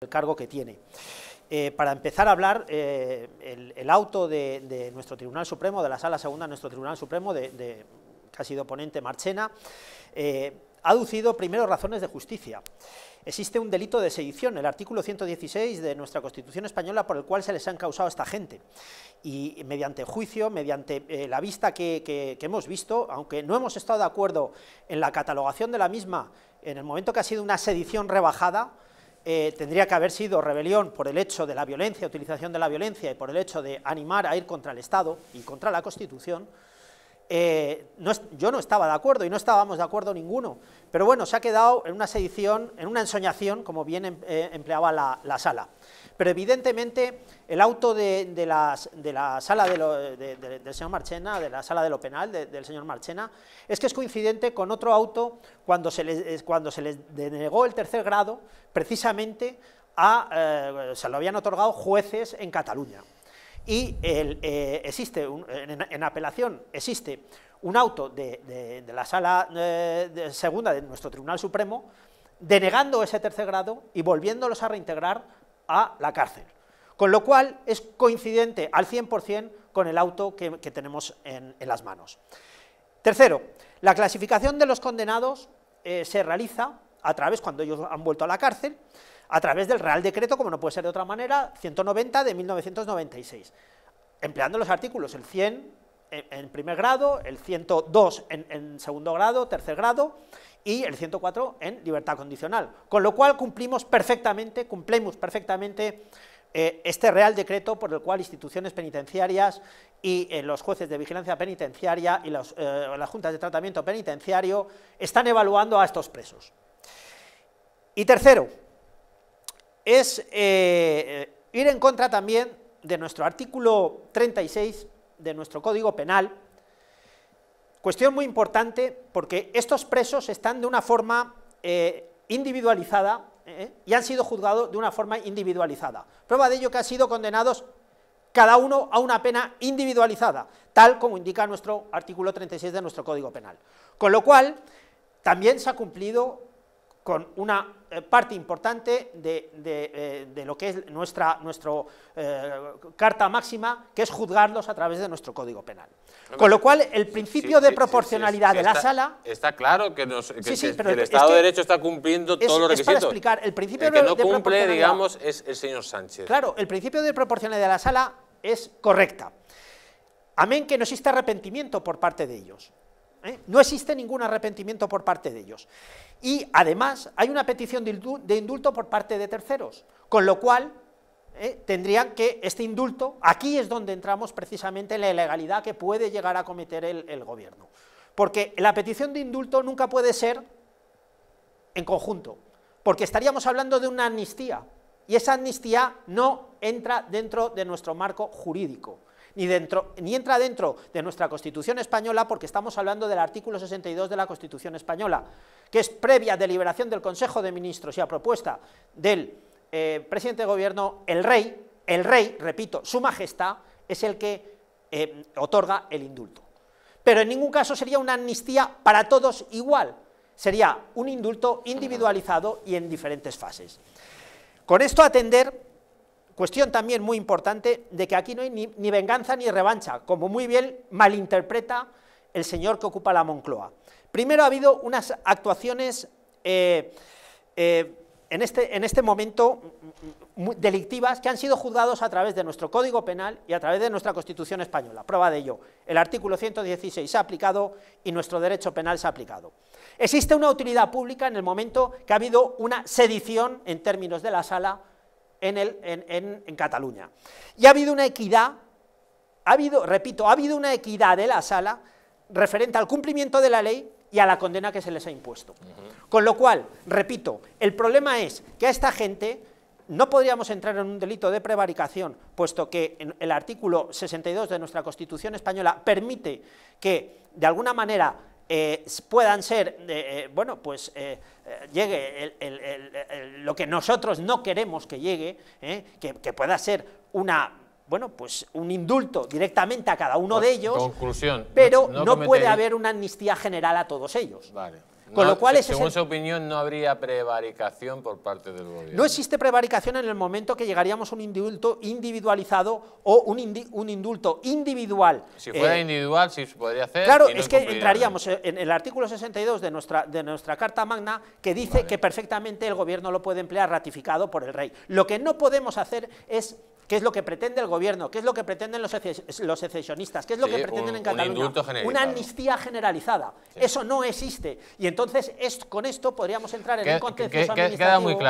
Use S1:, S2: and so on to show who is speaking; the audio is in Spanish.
S1: el cargo que tiene. Eh, para empezar a hablar, eh, el, auto de, nuestro Tribunal Supremo, de la Sala Segunda de nuestro Tribunal Supremo, de, que ha sido ponente Marchena, eh, ha aducido primero razones de justicia. Existe un delito de sedición, el artículo 116 de nuestra Constitución española, por el cual se les han causado a esta gente. Y mediante juicio, mediante la vista que, que hemos visto, aunque no hemos estado de acuerdo en la catalogación de la misma, en el momento que ha sido una sedición rebajada, eh, tendría que haber sido rebelión por el hecho de la violencia, utilización de la violencia y por el hecho de animar a ir contra el Estado y contra la Constitución, eh, yo no estaba de acuerdo y no estábamos de acuerdo ninguno, pero bueno, se ha quedado en una sedición, en una ensoñación, como bien em, eh, empleaba la, la sala. Pero evidentemente el auto de, la sala de lo, del señor Marchena, de la sala de lo penal del señor Marchena, es que es coincidente con otro auto cuando se les, cuando se les denegó el tercer grado, precisamente a, eh, se lo habían otorgado jueces en Cataluña. Y eh, existe en, apelación existe un auto de, la sala eh, segunda de nuestro Tribunal Supremo denegando ese tercer grado y volviéndolos a reintegrar a la cárcel. Con lo cual es coincidente al 100% con el auto que, tenemos en, las manos. Tercero, la clasificación de los condenados eh, se realiza a través, cuando ellos han vuelto a la cárcel, a través del Real Decreto, como no puede ser de otra manera, 190 de 1996, empleando los artículos, el 100 eh, en, primer grado, el 102 en segundo grado, tercer grado, y el 104 en libertad condicional. Con lo cual cumplimos perfectamente, cumplimos perfectamente eh, este Real Decreto por el cual instituciones penitenciarias y eh, los jueces de vigilancia penitenciaria y eh, las juntas de tratamiento penitenciario están evaluando a estos presos. Y tercero, es ir en contra también de nuestro artículo 36 de nuestro Código Penal, Cuestión muy importante porque estos presos están de una forma eh, individualizada eh, y han sido juzgados de una forma individualizada. Prueba de ello que han sido condenados cada uno a una pena individualizada, tal como indica nuestro artículo 36 de nuestro Código Penal. Con lo cual, también se ha cumplido con una eh, parte importante de, eh, de, lo que es nuestra nuestro, eh, carta máxima, que es juzgarlos a través de nuestro Código Penal. con lo cual, el principio de proporcionalidad de la sala... Está claro que, el Estado de Derecho está cumpliendo todo todos los requisitos. Es para explicar, el principio el que no cumple, digamos, es el señor Sánchez. Claro, el principio de proporcionalidad de la sala es correcta. Amén que no exista arrepentimiento por parte de ellos. ¿eh? No existe ningún arrepentimiento por parte de ellos. Y además hay una petición de indulto por parte de terceros, con lo cual ¿eh? tendrían que este indulto, aquí es donde entramos precisamente en la ilegalidad que puede llegar a cometer el gobierno. Porque la petición de indulto nunca puede ser en conjunto, porque estaríamos hablando de una amnistía, y esa amnistía no entra dentro de nuestro marco jurídico ni, dentro, ni entra dentro de nuestra Constitución española porque estamos hablando del artículo 62 de la Constitución española, que es previa deliberación del Consejo de Ministros y a propuesta del eh, presidente de gobierno, el rey, el rey, repito, su majestad, es el que eh, otorga el indulto. Pero en ningún caso sería una amnistía para todos igual, sería un indulto individualizado y en diferentes fases. Con esto atender Cuestión también muy importante de que aquí no hay ni, venganza ni revancha, como muy bien malinterpreta el señor que ocupa la Moncloa. Primero ha habido unas actuaciones eh, eh, este, en, este, momento mm, mm, delictivas que han sido juzgados a través de nuestro Código Penal y a través de nuestra Constitución española. Prueba de ello, el artículo 116 se ha aplicado y nuestro derecho penal se ha aplicado. Existe una utilidad pública en el momento que ha habido una sedición en términos de la sala en, el, en, Cataluña. Y ha habido una equidad, ha habido, repito, ha habido una equidad de la sala referente al cumplimiento de la ley y a la condena que se les ha impuesto. Con lo cual, repito, el problema es que a esta gente no podríamos entrar en un delito de prevaricación, puesto que el artículo 62 de nuestra Constitución española permite que, de alguna manera, eh, puedan ser, eh, eh, bueno, pues llegue lo que nosotros no queremos que llegue, que, pueda ser una bueno, pues un indulto directamente a cada uno de ellos. Pero no, no puede haber una amnistía general a todos ellos. Vale. Con lo cual, según su opinión, no habría prevaricación por parte del gobierno. No existe prevaricación en el momento que llegaríamos a un indulto individualizado o un, indulto individual. Si fuera eh, individual, sí se podría hacer. Claro, es que entraríamos en el artículo 62 de nuestra, de nuestra Carta Magna que dice que perfectamente el gobierno lo puede emplear ratificado por el rey. Lo que no podemos hacer es ¿Qué es lo que pretende el gobierno? ¿Qué es lo que pretenden los, los secesionistas? ¿Qué es lo que pretenden en Cataluña? una amnistía generalizada. Eso no existe. Y entonces es, con esto podríamos entrar en el un contexto que, Queda muy claro.